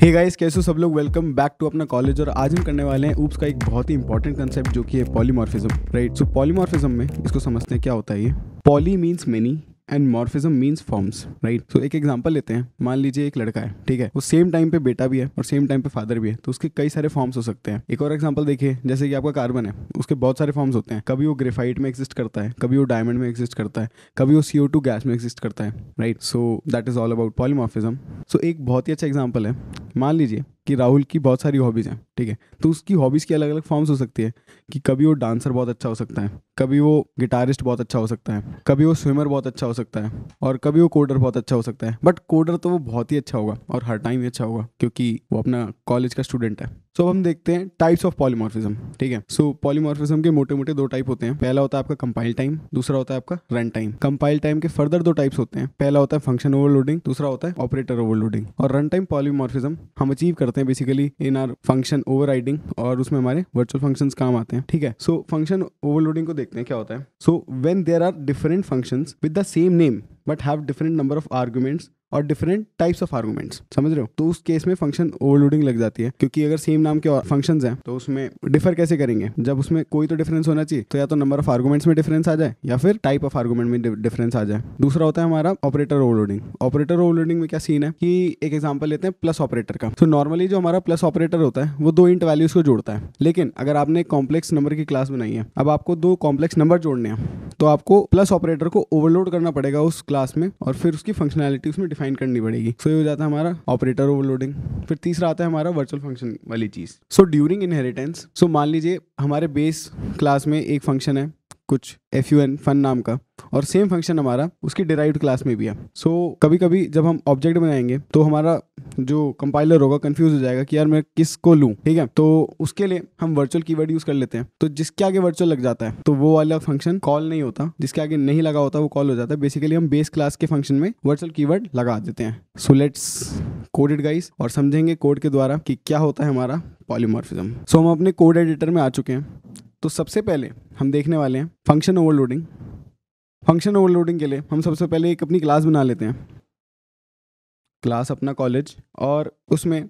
Hey guys कैसे सब लोग वेलकम बैक टू अपना कॉलेज और आज हम करने वाले हैं ऊप्स का एक बहुत ही इंपॉर्टेंट कंसेप्ट जो कि है पॉलीमॉर्फिज्म राइट सो पॉलीमॉर्फिज्म में इसको समझते हैं क्या होता है ये poly means many and morphism means forms right तो एक एग्जाम्पल लेते हैं मान लीजिए एक लड़का है ठीक है वो सेम टाइम पे बेटा भी है और सेम टाइम पे फादर भी है तो उसके कई सारे फॉर्म्स हो सकते हैं एक और एग्जाम्पल देखिए जैसे कि आपका कार्बन है उसके बहुत सारे फॉर्म्स होते हैं कभी वो ग्रेफाइट में एग्जिस्ट करता है कभी वो डायमंड में एग्जिस्ट करता है कभी वो सीओ टू गैस में एग्जिस्ट करता है right so that is all about polymorphism so एक बहुत ही अच्छा एग्जाम्पल है मान लीजिए कि राहुल की बहुत सारी हॉबीज़ हैं ठीक है तो उसकी हॉबीज़ की अलग अलग फॉर्म्स हो सकती है कि कभी वो डांसर बहुत अच्छा हो सकता है कभी वो गिटारिस्ट बहुत अच्छा हो सकता है कभी वो स्विमर बहुत अच्छा हो सकता है और कभी वो कोडर बहुत अच्छा हो सकता है बट कोडर तो वो बहुत ही अच्छा होगा और हर टाइम ही अच्छा होगा क्योंकि वो अपना कॉलेज का स्टूडेंट है सो अब हम देखते हैं टाइप्स ऑफ पॉलीमॉर्फिज्म ठीक है सो so, पॉलीमॉर्फिज्म के मोटे मोटे दो टाइप होते हैं पहला होता है आपका कंपाइल टाइम दूसरा होता है आपका रन टाइम कंपाइल टाइम के फर्दर दो टाइप्स होते हैं पहला होता है फंक्शन ओवरलोडिंग दूसरा होता है ऑपरेटर ओवरलोडिंग और रन टाइम पॉलीमॉर्फिज्म हम अचीव करते हैं basically in our function over और उसमें हमारे वर्चुअल फंक्शन काम आते हैं ठीक है सो फंक्शन ओवरलोडिंग को देखते हैं क्या होता है so when there are different function with the same name but have different number of arguments और डिफरेंट टाइप्स ऑफ आर्गूमेंट्स समझ रहे हो तो उस केस में फंक्शन ओवरलोडिंग लग जाती है क्योंकि अगर सेम नाम के फंक्शन हैं तो उसमें डिफर कैसे करेंगे जब उसमें कोई तो डिफरेंस होना चाहिए तो या तो नंबर ऑफ आर्गूमेंट्स में डिफरेंस आ जाए या फिर टाइप ऑफ आर्गूमेंट में डिफरेंस आ जाए दूसरा होता है हमारा ऑपरेटर ओवरलोडिंग ऑपरेटर ओवरलोडिंग में क्या सीन है कि एक एग्जाम्पल लेते हैं प्लस ऑपरेटर का तो नॉर्मली जो हमारा प्लस ऑपरेटर होता है वो दो इंट वैल्यूज को जोड़ता है लेकिन अगर आपने कॉम्प्लेक्स नंबर की क्लास बनाई है अब आपको दो कॉम्प्लेक्स नंबर जोड़ने हैं तो आपको प्लस ऑपरेटर को ओवरलोड करना पड़ेगा उस क्लास में और फिर उसकी फंक्शनैलिटी उसमें डिफाइन करनी पड़ेगी सो so, ये हो जाता है हमारा ऑपरेटर ओवरलोडिंग फिर तीसरा आता है हमारा वर्चुअल फंक्शन वाली चीज़ सो ड्यूरिंग इनहेरिटेंस सो मान लीजिए हमारे बेस क्लास में एक फंक्शन है कुछ एफ यू एन फन नाम का और सेम फंक्शन हमारा उसकी डिराइव्ड क्लास में भी है सो so, कभी कभी जब हम ऑब्जेक्ट बनाएंगे तो हमारा जो कंपाइलर होगा कंफ्यूज हो जाएगा कि यार मैं किस को लूँ ठीक है तो उसके लिए हम वर्चुअल कीवर्ड यूज़ कर लेते हैं तो जिसके आगे वर्चुअल लग जाता है तो वो वाला फंक्शन कॉल नहीं होता जिसके आगे नहीं लगा होता वो कॉल हो जाता है बेसिकली हम बेस क्लास के फंक्शन में वर्चुअल कीवर्ड लगा देते हैं सो लेट्स कोडेड गाइस और समझेंगे कोड के द्वारा कि क्या होता है हमारा पॉलीमॉर्फिज्म सो so, हम अपने कोड एडिटर में आ चुके हैं तो सबसे पहले हम देखने वाले हैं फंक्शन ओवरलोडिंग फंक्शन ओवरलोडिंग के लिए हम सबसे पहले एक अपनी क्लास बना लेते हैं क्लास अपना कॉलेज और उसमें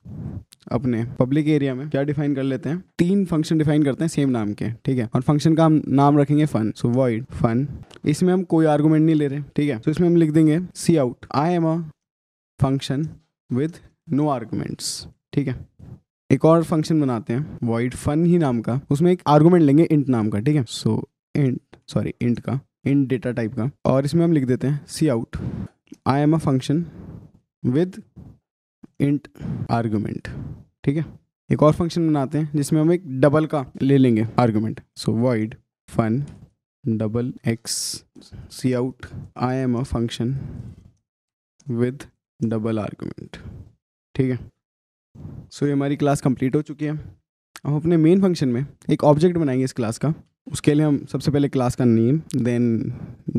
अपने पब्लिक एरिया में क्या डिफाइन कर लेते हैं तीन फंक्शन डिफाइन करते हैं सेम नाम के ठीक है और फंक्शन का हम नाम रखेंगे फन सो वॉइड फन इसमें हम कोई आर्गूमेंट नहीं ले रहे ठीक है तो इसमें हम लिख देंगे C out I am a function with no arguments ठीक है एक और फंक्शन बनाते हैं void फन ही नाम का उसमें एक आर्गूमेंट लेंगे इंट नाम का ठीक है सो इंट सॉरी इंट का इंट डेटा टाइप का और इसमें हम लिख देते हैं C out I am a function with int argument ठीक है एक और फंक्शन बनाते हैं जिसमें हम एक डबल का ले लेंगे argument so void fun double X C out I am a function with double argument ठीक है सो so, ये हमारी क्लास कंप्लीट हो चुकी है हम अपने मेन फंक्शन में एक ऑब्जेक्ट बनाएंगे इस क्लास का उसके लिए हम सबसे पहले क्लास का नेम देन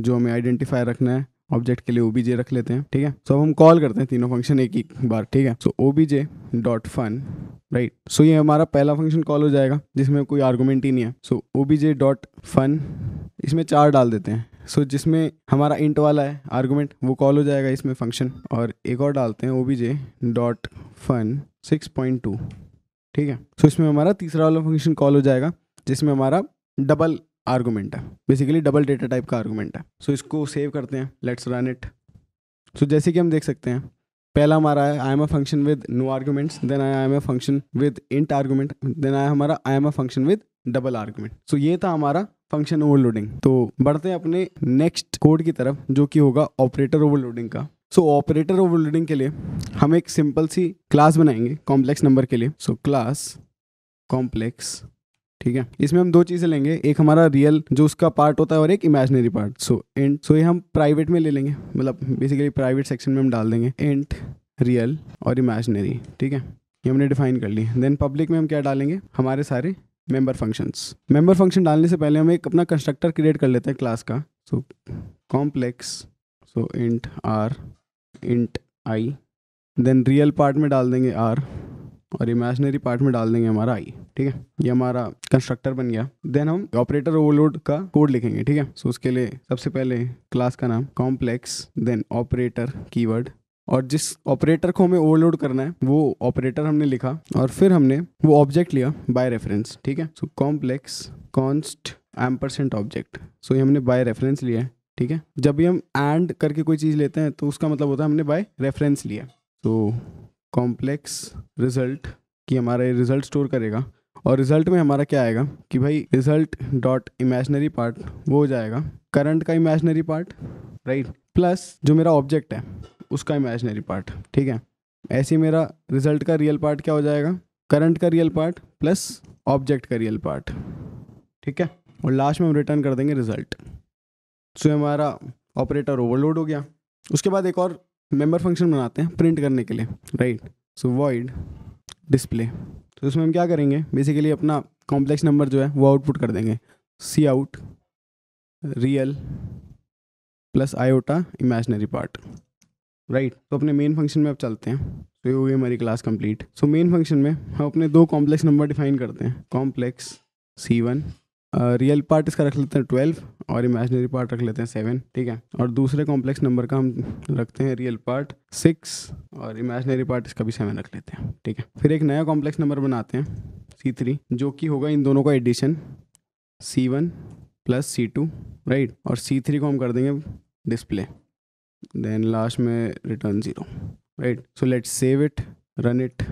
जो हमें आइडेंटिफायर रखना है ऑब्जेक्ट के लिए ओ रख लेते हैं ठीक है सो so, अब हम कॉल करते हैं तीनों फंक्शन एक एक बार ठीक है so J dot fun right so ये हमारा पहला फंक्शन कॉल हो जाएगा जिसमें कोई आर्गूमेंट ही नहीं है सो जे डॉट फन इसमें चार डाल देते हैं सो so, जिसमें हमारा इंट वाला है आर्गूमेंट वो कॉल हो जाएगा इसमें फंक्शन और एक और डालते हैं O B J dot fun six point two ठीक है सो so, इसमें हमारा तीसरा वाला फंक्शन कॉल हो जाएगा जिसमें हमारा डबल आर्गूमेंट है बेसिकली डबल डेटा टाइप का आर्गूमेंट है सो so, इसको सेव करते हैं लेट्स रन इट सो जैसे कि हम देख सकते हैं पहला हमारा है I am a function with no arguments then I am a function with int argument then आया हमारा I am a function with double argument so ये था हमारा फंक्शन ओवरलोडिंग तो बढ़ते हैं अपने नेक्स्ट कोड की तरफ जो कि होगा ऑपरेटर ओवरलोडिंग का सो ऑपरेटर ओवरलोडिंग के लिए हम एक सिंपल सी क्लास बनाएंगे कॉम्प्लेक्स नंबर के लिए सो क्लास कॉम्प्लेक्स ठीक है इसमें हम दो चीज़ें लेंगे एक हमारा रियल जो उसका पार्ट होता है और एक imaginary part so and so ये हम प्राइवेट में ले लेंगे मतलब बेसिकली प्राइवेट सेक्शन में हम डाल देंगे एंड रियल और इमेजनरी ठीक है ये हमने डिफाइन कर ली देन पब्लिक में हम क्या डालेंगे हमारे सारे मेंबर फंक्शंस मेंबर फंक्शन डालने से पहले हम एक अपना कंस्ट्रक्टर क्रिएट कर लेते हैं क्लास का so complex so int R int I then real part में डाल देंगे आर और इमेजनरी पार्ट में डाल देंगे हमारा आई ठीक है ये हमारा कंस्ट्रक्टर बन गया देन हम ऑपरेटर ओवरलोड का कोड लिखेंगे ठीक है सो so, उसके लिए सबसे पहले क्लास का नाम कॉम्प्लेक्स देन ऑपरेटर कीवर्ड और जिस ऑपरेटर को हमें ओवरलोड करना है वो ऑपरेटर हमने लिखा और फिर हमने वो ऑब्जेक्ट लिया बाय रेफरेंस ठीक है so complex const ampersand object so ये हमने बाय रेफरेंस लिया है ठीक है जब भी हम एंड करके कोई चीज़ लेते हैं तो उसका मतलब होता है हमने बाय रेफरेंस लिया तो कॉम्प्लेक्स रिजल्ट कि हमारा ये रिजल्ट स्टोर करेगा और रिजल्ट में हमारा क्या आएगा कि भाई रिजल्ट डॉट इमेजनरी पार्ट वो हो जाएगा करंट का इमेजनरी पार्ट राइट प्लस जो मेरा ऑब्जेक्ट है उसका इमेजनरी पार्ट ठीक है ऐसे मेरा रिजल्ट का रियल पार्ट क्या हो जाएगा करंट का रियल पार्ट प्लस ऑब्जेक्ट का रियल पार्ट ठीक है और लास्ट में हम रिटर्न कर देंगे रिजल्ट सो हमारा ऑपरेटर ओवरलोड हो गया उसके बाद एक और मेंबर फंक्शन बनाते हैं प्रिंट करने के लिए राइट सो वॉइड डिस्प्ले तो उसमें हम क्या करेंगे बेसिकली अपना कॉम्प्लेक्स नंबर जो है वो आउटपुट कर देंगे C out real plus iota imaginary part right right. तो अपने मेन फंक्शन में अब चलते हैं तो ये हो गई हमारी class complete so main function में हम अपने दो कॉम्प्लेक्स नंबर डिफाइन करते हैं complex C one real part इसका रख लेते हैं ट्वेल्व और इमेजनरी पार्ट रख लेते हैं सेवन ठीक है और दूसरे कॉम्प्लेक्स नंबर का हम रखते हैं रियल पार्ट सिक्स और इमेजनरी पार्ट इसका भी सेवन रख लेते हैं ठीक है फिर एक नया कॉम्प्लेक्स नंबर बनाते हैं सी थ्री जो कि होगा इन दोनों का addition C one plus C two right और सी थ्री को हम कर देंगे डिस्प्ले देन लास्ट में return zero right so let's save it run it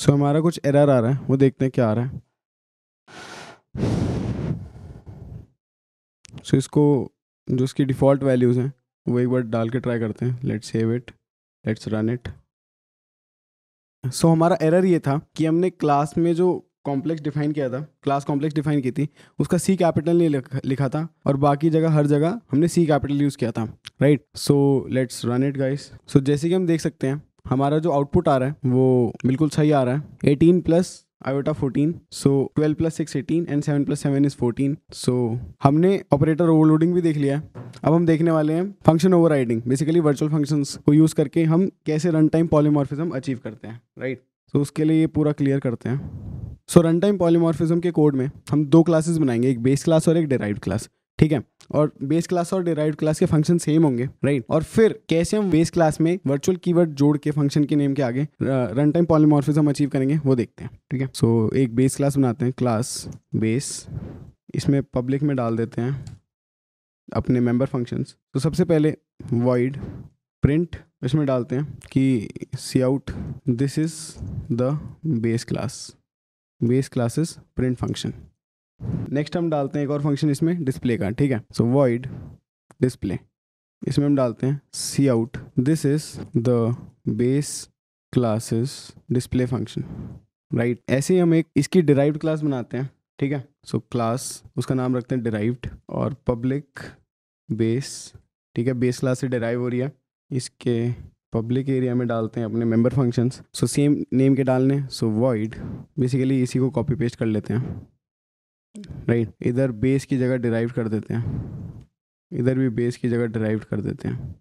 so हमारा कुछ एरर आ रहा है वो देखते हैं क्या आ रहा है सो so, इसको जो इसकी डिफ़ॉल्ट वैल्यूज़ हैं वो एक बार डाल के ट्राई करते हैं let's save it let's run it so हमारा एरर ये था कि हमने क्लास में जो कॉम्प्लेक्स डिफाइन किया था क्लास कॉम्प्लेक्स डिफाइन की थी उसका सी कैपिटल नहीं लिखा था और बाकी जगह हर जगह हमने सी कैपिटल यूज़ किया था right so let's run it guys so जैसे कि हम देख सकते हैं हमारा जो आउटपुट आ रहा है वो बिल्कुल सही आ रहा है eighteen plus iota fourteen so twelve plus six eighteen and seven plus seven is fourteen so हमने ऑपरेटर ओवरलोडिंग भी देख लिया है अब हम देखने वाले हैं function riding basically virtual function को यूज़ करके हम कैसे रन टाइम पॉलीमॉर्फिज्म अचीव करते हैं राइट right? सो so, उसके लिए ये पूरा क्लियर करते हैं सो रन टाइम पॉलीमॉर्फिज्म के कोड में हम दो क्लासेस बनाएंगे एक बेस क्लास और एक डेराइव क्लास ठीक है और बेस क्लास और डेराइव क्लास के फंक्शन सेम होंगे राइट और फिर कैसे हम बेस क्लास में वर्चुअल कीवर्ड जोड़ के फंक्शन के नेम के आगे रन टाइम पॉलीमॉर्फिज्म अचीव करेंगे वो देखते हैं ठीक है सो so, एक बेस क्लास बनाते हैं क्लास बेस इसमें पब्लिक में डाल देते हैं अपने मेंबर फंक्शंस तो सबसे पहले वाइड प्रिंट इसमें डालते हैं कि C out this is the base class base classes print function next हम डालते हैं एक और फंक्शन इसमें डिस्प्ले का ठीक है सो वॉइड डिस्प्ले इसमें हम डालते हैं C out this is the base classes display function right ऐसे ही हम एक इसकी डिराइव्ड क्लास बनाते हैं ठीक है सो so, क्लास उसका नाम रखते हैं डिराइव्ड और पब्लिक बेस ठीक है बेस क्लास से डिराइव हो रही है इसके पब्लिक एरिया में डालते हैं अपने member functions so same name के डालने सो वॉइड बेसिकली इसी को कॉपी पेस्ट कर लेते हैं राइट right. इधर बेस की जगह डिराइव कर देते हैं इधर भी बेस की जगह डिराइव कर देते हैं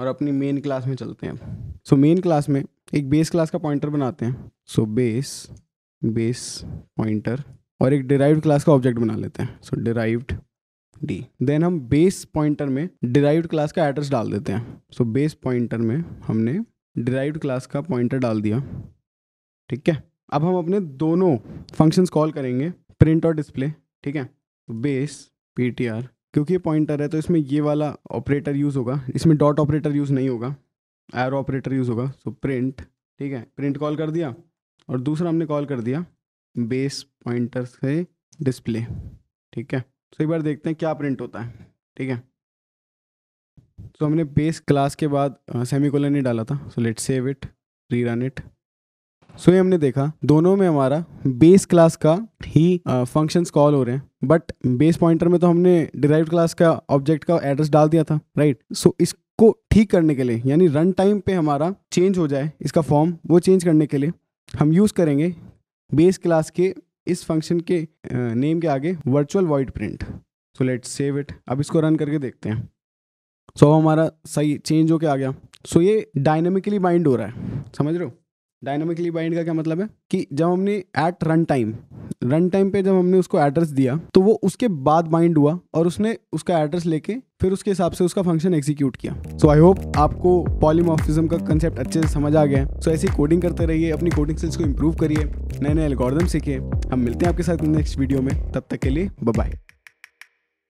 और अपनी मेन क्लास में चलते हैं सो मेन क्लास में एक बेस क्लास का पॉइंटर बनाते हैं सो बेस बेस पॉइंटर और एक डिराइव्ड क्लास का ऑब्जेक्ट बना लेते हैं सो डिराइव्ड डी देन हम बेस पॉइंटर में डिराइव्ड क्लास का एड्रेस डाल देते हैं सो बेस पॉइंटर में हमने डिराइव क्लास का पॉइंटर डाल दिया ठीक है अब हम अपने दोनों फंक्शंस कॉल करेंगे प्रिंट और डिस्प्ले ठीक है बेस तो पी क्योंकि ये पॉइंटर है तो इसमें ये वाला ऑपरेटर यूज़ होगा इसमें डॉट ऑपरेटर यूज़ नहीं होगा एरो ऑपरेटर यूज़ होगा सो प्रिंट ठीक है प्रिंट कॉल कर दिया और दूसरा हमने कॉल कर दिया बेस पॉइंटर से डिस्प्ले ठीक है सो तो एक बार देखते हैं क्या प्रिंट होता है ठीक है सो तो हमने बेस क्लास के बाद सेमी कोलन ही डाला था so let save it rerun it so ये हमने देखा दोनों में हमारा बेस क्लास का ही फंक्शंस uh, कॉल हो रहे हैं बट बेस पॉइंटर में तो हमने डिराइव क्लास का ऑब्जेक्ट का एड्रेस डाल दिया था राइट right? सो so, इसको ठीक करने के लिए यानी रन टाइम पे हमारा चेंज हो जाए इसका फॉर्म वो चेंज करने के लिए हम यूज़ करेंगे बेस क्लास के इस फंक्शन के नेम के आगे virtual void print so let save it अब इसको रन करके देखते हैं सो so, हमारा सही चेंज होके आ गया सो so, ये डायनामिकली बाइंड हो रहा है समझ रहे हो डायनेमिकली बाइंड का क्या मतलब है कि जब हमने at run time run time पे जब हमने उसको एड्रेस दिया तो वो उसके बाद बाइंड हुआ और उसने उसका एड्रेस लेके फिर उसके हिसाब से उसका फंक्शन एग्जीक्यूट किया सो आई होप आपको पॉलीमोफिज्म का कंसेप्ट अच्छे से समझ आ गया सो so, ऐसी कोडिंग करते रहिए अपनी कोडिंग स्किल्स को इम्प्रूव करिए नए नए एल्गोरिदम सीखिए हम मिलते हैं आपके साथ नेक्स्ट वीडियो में तब तक के लिए बाय